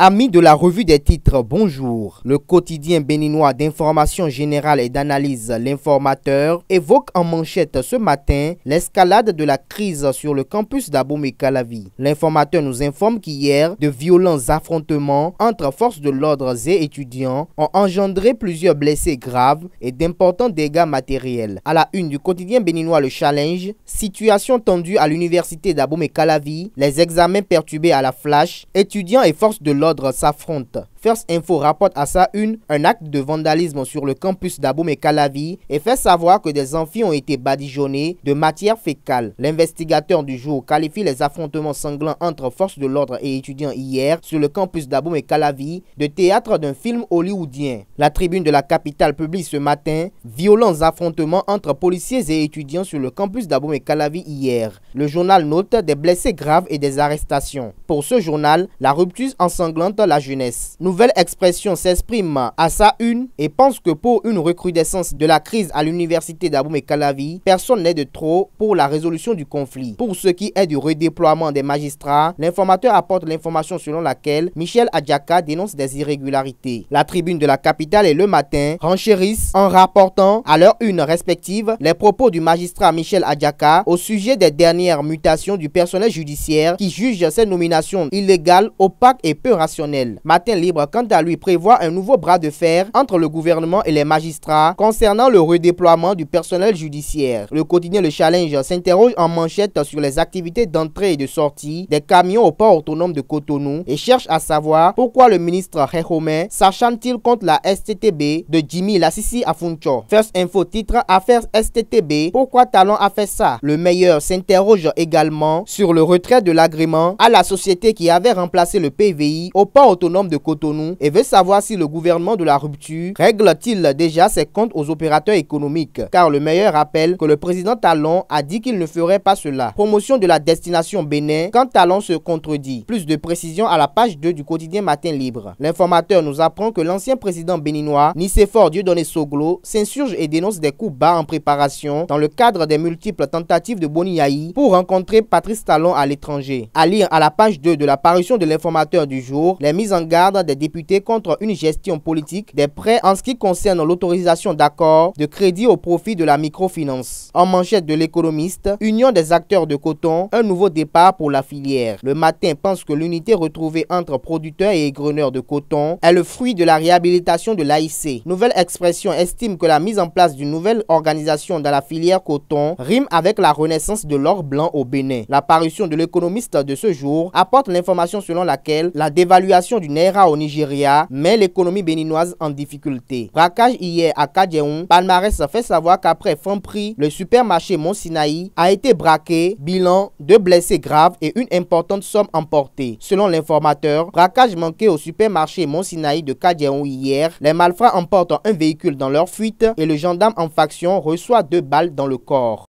Amis de la revue des titres, bonjour. Le quotidien béninois d'information générale et d'analyse L'informateur évoque en manchette ce matin l'escalade de la crise sur le campus d'Abomey-Calavi. L'informateur nous informe qu'hier, de violents affrontements entre forces de l'ordre et étudiants ont engendré plusieurs blessés graves et d'importants dégâts matériels. À la une du quotidien béninois Le Challenge, situation tendue à l'université d'Abomey-Calavi, les examens perturbés à la flash, étudiants et forces de l'ordre s'affrontent. Info rapporte à sa une un acte de vandalisme sur le campus et Calavi et fait savoir que des amphis ont été badigeonnés de matière fécale. L'investigateur du jour qualifie les affrontements sanglants entre forces de l'ordre et étudiants hier sur le campus et Calavi de théâtre d'un film hollywoodien. La tribune de la capitale publie ce matin violents affrontements entre policiers et étudiants sur le campus et Calavi hier. Le journal note des blessés graves et des arrestations. Pour ce journal, la rupture ensanglante la jeunesse nouvelle expression s'exprime à sa une et pense que pour une recrudescence de la crise à l'université d'Abomey-Calavi, personne n'est de trop pour la résolution du conflit. Pour ce qui est du redéploiement des magistrats, l'informateur apporte l'information selon laquelle Michel Adjaka dénonce des irrégularités. La tribune de la capitale et le matin renchérissent en rapportant à leur une respective les propos du magistrat Michel Adjaka au sujet des dernières mutations du personnel judiciaire qui juge ces nominations illégales, opaques et peu rationnelles. Matin libre quant à lui, prévoit un nouveau bras de fer entre le gouvernement et les magistrats concernant le redéploiement du personnel judiciaire. Le quotidien Le Challenge s'interroge en manchette sur les activités d'entrée et de sortie des camions au port autonome de Cotonou et cherche à savoir pourquoi le ministre Réhomé s'acharne-t-il contre la STTB de Jimmy Lassisi Afuncho. First Info titre Affaires STTB, pourquoi Talon a fait ça Le meilleur s'interroge également sur le retrait de l'agrément à la société qui avait remplacé le PVI au port autonome de Cotonou nous et veut savoir si le gouvernement de la rupture règle-t-il déjà ses comptes aux opérateurs économiques. Car le meilleur rappelle que le président Talon a dit qu'il ne ferait pas cela. Promotion de la destination Bénin quand Talon se contredit. Plus de précisions à la page 2 du quotidien Matin Libre. L'informateur nous apprend que l'ancien président béninois, Nicéphore Dieudonné Soglo, s'insurge et dénonce des coups bas en préparation dans le cadre des multiples tentatives de Boniaï pour rencontrer Patrice Talon à l'étranger. À lire à la page 2 de l'apparition de l'informateur du jour, les mises en garde des députés contre une gestion politique des prêts en ce qui concerne l'autorisation d'accords de crédit au profit de la microfinance. En manchette de l'économiste, Union des acteurs de coton, un nouveau départ pour la filière. Le matin pense que l'unité retrouvée entre producteurs et égreneurs de coton est le fruit de la réhabilitation de l'AIC. Nouvelle expression estime que la mise en place d'une nouvelle organisation dans la filière coton rime avec la renaissance de l'or blanc au Bénin. L'apparition de l'économiste de ce jour apporte l'information selon laquelle la dévaluation du Naira au niveau Nigeria met l'économie béninoise en difficulté. Braquage hier à Kadjeon, Palmarès a fait savoir qu'après fin prix, le supermarché Mont-Sinaï a été braqué, bilan, deux blessés graves et une importante somme emportée. Selon l'informateur, braquage manqué au supermarché Mont-Sinaï de Kadjeon hier, les malfrats emportent un véhicule dans leur fuite et le gendarme en faction reçoit deux balles dans le corps.